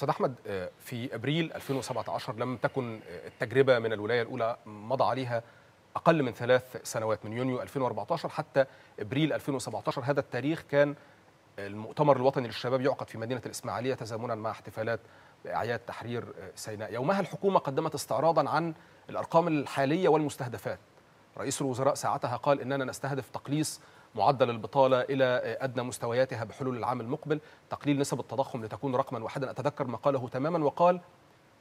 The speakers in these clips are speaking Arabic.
استاذ احمد آه، في ابريل 2017 لم تكن آه، التجربه من الولايه الاولى مضى عليها اقل من ثلاث سنوات من يونيو 2014 حتى ابريل 2017 هذا التاريخ كان آه، المؤتمر الوطني للشباب يعقد في مدينه الاسماعيليه تزامنا مع احتفالات اعياد تحرير سيناء يومها الحكومه قدمت استعراضا عن الارقام الحاليه والمستهدفات رئيس الوزراء ساعتها قال اننا نستهدف تقليص معدل البطالة إلى أدنى مستوياتها بحلول العام المقبل تقليل نسب التضخم لتكون رقما واحدا أتذكر ما قاله تماما وقال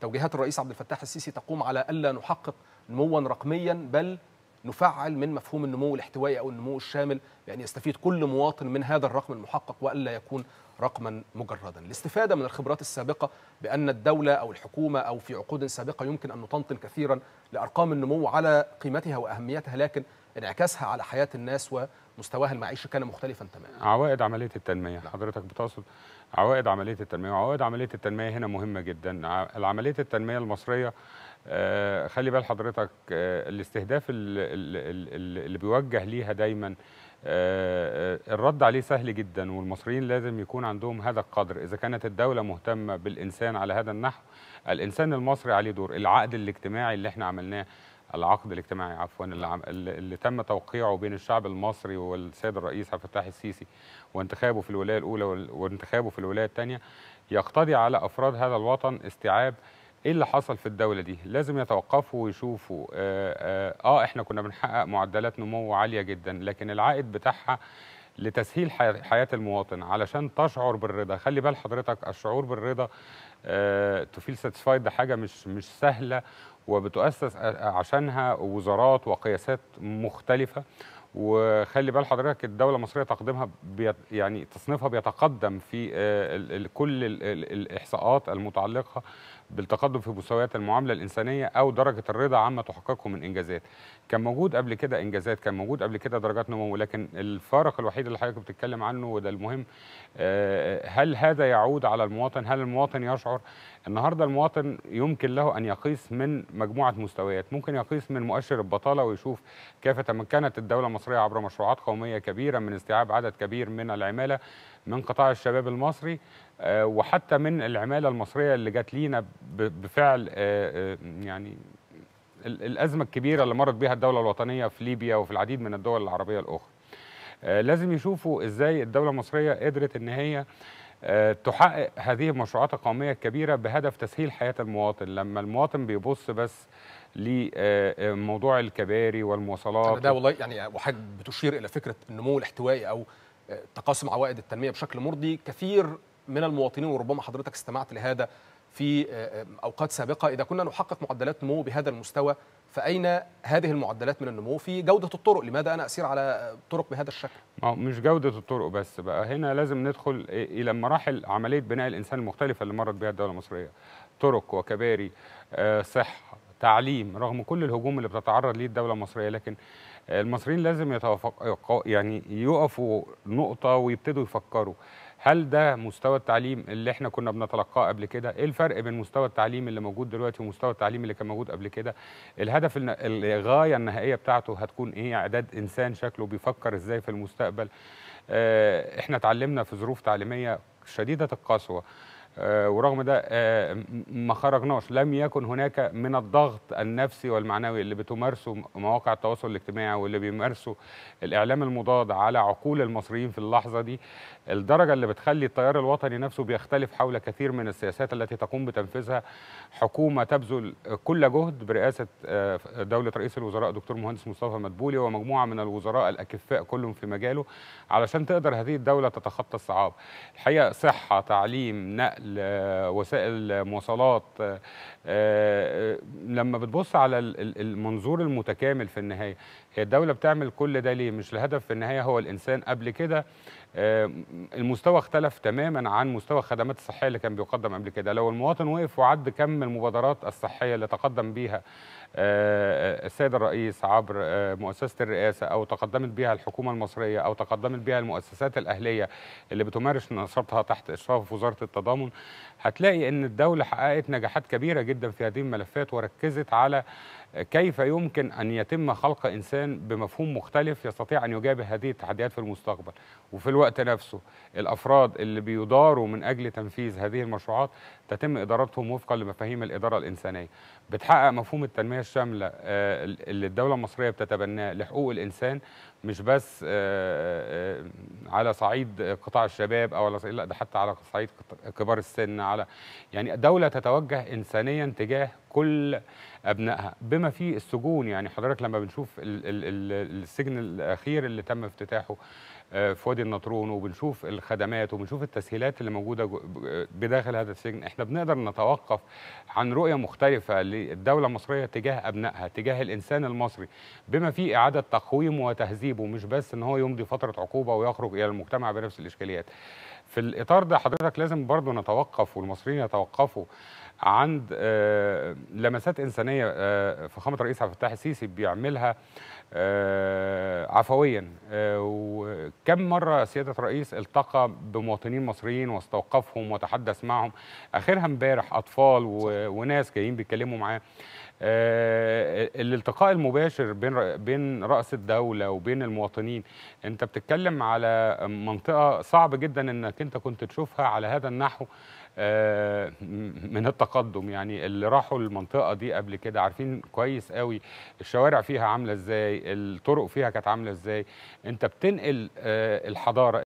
توجيهات الرئيس عبد الفتاح السيسي تقوم على ألا نحقق نموا رقميا بل نفعل من مفهوم النمو الاحتوائي او النمو الشامل بان يستفيد كل مواطن من هذا الرقم المحقق والا يكون رقما مجردا الاستفاده من الخبرات السابقه بان الدوله او الحكومه او في عقود سابقه يمكن ان نطنطن كثيرا لارقام النمو على قيمتها واهميتها لكن انعكاسها على حياه الناس ومستواها المعيشي كان مختلفا تماما عوائد عمليه التنميه لا. نعم. حضرتك بتقصد عوائد عمليه التنميه وعوائد عمليه التنميه هنا مهمه جدا عمليه التنميه المصريه آه، خلي بال حضرتك آه، الاستهداف اللي بيوجه ليها دايما آه، الرد عليه سهل جدا والمصريين لازم يكون عندهم هذا القدر إذا كانت الدولة مهتمة بالإنسان على هذا النحو الإنسان المصري عليه دور العقد الاجتماعي اللي احنا عملناه العقد الاجتماعي عفوا اللي, تم توقيعه بين الشعب المصري والسيد الرئيس عبد الفتاح السيسي وانتخابه في الولايه الاولى وانتخابه في الولايه الثانيه يقتضي على افراد هذا الوطن استيعاب ايه اللي حصل في الدوله دي لازم يتوقفوا ويشوفوا آه،, آه, آه, احنا كنا بنحقق معدلات نمو عاليه جدا لكن العائد بتاعها لتسهيل حياه المواطن علشان تشعر بالرضا خلي بال حضرتك الشعور بالرضا آه تو فيل ساتيسفايد ده حاجه مش مش سهله وبتؤسس آه، آه، عشانها وزارات وقياسات مختلفه وخلي بال حضرتك الدوله المصريه تقديمها بيت يعني تصنيفها بيتقدم في آه، كل الاحصاءات المتعلقه بالتقدم في مستويات المعامله الانسانيه او درجه الرضا عما تحققه من انجازات. كان موجود قبل كده انجازات، كان موجود قبل كده درجات نمو، لكن الفارق الوحيد اللي حضرتك بتتكلم عنه وده المهم آه، هل هذا يعود على المواطن؟ هل المواطن يشعر؟ النهارده المواطن يمكن له ان يقيس من مجموعه مستويات، ممكن يقيس من مؤشر البطاله ويشوف كيف تمكنت الدوله المصرية عبر مشروعات قومية كبيرة من استيعاب عدد كبير من العمالة من قطاع الشباب المصري آه، وحتى من العمالة المصرية اللي جات لينا بفعل آه، آه، يعني الأزمة الكبيرة اللي مرت بها الدولة الوطنية في ليبيا وفي العديد من الدول العربية الأخرى لازم يشوفوا إزاي الدولة المصرية قدرت إن هي تحقق هذه المشروعات القومية الكبيرة بهدف تسهيل حياة المواطن لما المواطن بيبص بس لموضوع آه، آه، الكباري والمواصلات ده والله يعني وحضرتك بتشير الى فكره النمو الاحتوائي او آه، تقاسم عوائد التنميه بشكل مرضي كثير من المواطنين وربما حضرتك استمعت لهذا في اوقات سابقه اذا كنا نحقق معدلات نمو بهذا المستوى فأين هذه المعدلات من النمو في جودة الطرق؟ لماذا أنا أسير على طرق بهذا الشكل؟ ما مش جودة الطرق بس بقى هنا لازم ندخل إلى مراحل عملية بناء الإنسان المختلفة اللي مرت بها الدولة المصرية طرق وكباري صحة تعليم رغم كل الهجوم اللي بتتعرض ليه الدوله المصريه لكن المصريين لازم يتوافق يعني يقفوا نقطه ويبتدوا يفكروا هل ده مستوى التعليم اللي احنا كنا بنتلقاه قبل كده ايه الفرق بين مستوى التعليم اللي موجود دلوقتي ومستوى التعليم اللي كان موجود قبل كده الهدف الغايه النهائيه بتاعته هتكون ايه اعداد انسان شكله بيفكر ازاي في المستقبل آه، احنا اتعلمنا في ظروف تعليميه شديده القسوه آه، ورغم ده آه، ما خرجناش لم يكن هناك من الضغط النفسي والمعنوي اللي بتمارسه مواقع التواصل الاجتماعي واللي بيمارسه الاعلام المضاد على عقول المصريين في اللحظه دي الدرجه اللي بتخلي التيار الوطني نفسه بيختلف حول كثير من السياسات التي تقوم بتنفيذها حكومه تبذل كل جهد برئاسه آه، دوله رئيس الوزراء دكتور مهندس مصطفى مدبولي ومجموعه من الوزراء الاكفاء كلهم في مجاله علشان تقدر هذه الدوله تتخطى الصعاب الحقيقه صحه تعليم نقل لوسائل مواصلات آه، آه، لما بتبص على المنظور المتكامل في النهايه هي الدولة بتعمل كل ده ليه؟ مش الهدف في النهاية هو الإنسان قبل كده آه، المستوى اختلف تماما عن مستوى الخدمات الصحية اللي كان بيقدم قبل كده لو المواطن وقف وعد كم المبادرات الصحية اللي تقدم بيها آه، آه، السيد الرئيس عبر مؤسسة الرئاسة أو تقدمت بها الحكومة المصرية أو تقدمت بها المؤسسات الأهلية اللي بتمارس نشاطها تحت إشراف وزارة التضامن هتلاقي أن الدولة حققت نجاحات كبيرة جدا في هذه الملفات وركزت على كيف يمكن أن يتم خلق إنسان بمفهوم مختلف يستطيع أن يجابه هذه التحديات في المستقبل وفي الوقت نفسه الأفراد اللي بيداروا من أجل تنفيذ هذه المشروعات تتم إدارتهم وفقا لمفاهيم الإدارة الإنسانية بتحقق مفهوم التنمية الشاملة آه، اللي الدولة المصرية بتتبناه لحقوق الإنسان مش بس آه، آه، آه، على صعيد قطاع الشباب او على لا ده حتى على صعيد كبار السن على يعني دوله تتوجه انسانيا تجاه كل ابنائها بما في السجون يعني حضرتك لما بنشوف السجن الاخير اللي تم افتتاحه آه، في وادي النطرون وبنشوف الخدمات وبنشوف التسهيلات اللي موجوده بداخل هذا السجن احنا بنقدر نتوقف عن رؤيه مختلفه للدوله المصريه تجاه ابنائها تجاه الانسان المصري بما فيه اعاده تقويم وتهذيبه مش بس ان هو يمضي فتره عقوبه ويخرج الى المجتمع بنفس الاشكاليات في الاطار ده حضرتك لازم برضه نتوقف والمصريين يتوقفوا عند آه، لمسات انسانيه آه، فخامه الرئيس عبد الفتاح السيسي بيعملها آه، عفويا وكم مره سياده الرئيس التقى بمواطنين مصريين واستوقفهم وتحدث معهم اخرها امبارح اطفال وناس جايين بيتكلموا معاه الالتقاء المباشر بين بين راس الدوله وبين المواطنين انت بتتكلم على منطقه صعب جدا انك انت كنت تشوفها على هذا النحو آه، من التقدم يعني اللي راحوا المنطقه دي قبل كده عارفين كويس قوي الشوارع فيها عامله ازاي الطرق فيها كانت عامله ازاي انت بتنقل آه، الحضاره